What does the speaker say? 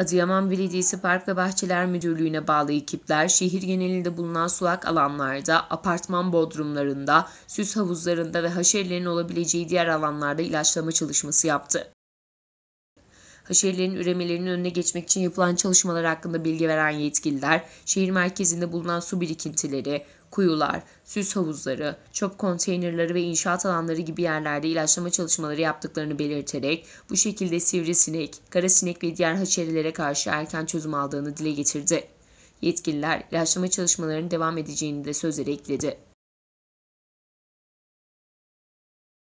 Adıyaman Belediyesi Park ve Bahçeler Müdürlüğü'ne bağlı ekipler şehir genelinde bulunan sulak alanlarda, apartman bodrumlarında, süs havuzlarında ve haşerlerin olabileceği diğer alanlarda ilaçlama çalışması yaptı. Haşerilerin üremelerinin önüne geçmek için yapılan çalışmalar hakkında bilgi veren yetkililer, şehir merkezinde bulunan su birikintileri, kuyular, süs havuzları, çöp konteynerları ve inşaat alanları gibi yerlerde ilaçlama çalışmaları yaptıklarını belirterek bu şekilde sivrisinek, karasinek ve diğer haşerilere karşı erken çözüm aldığını dile getirdi. Yetkililer ilaçlama çalışmalarının devam edeceğini de sözleri ekledi.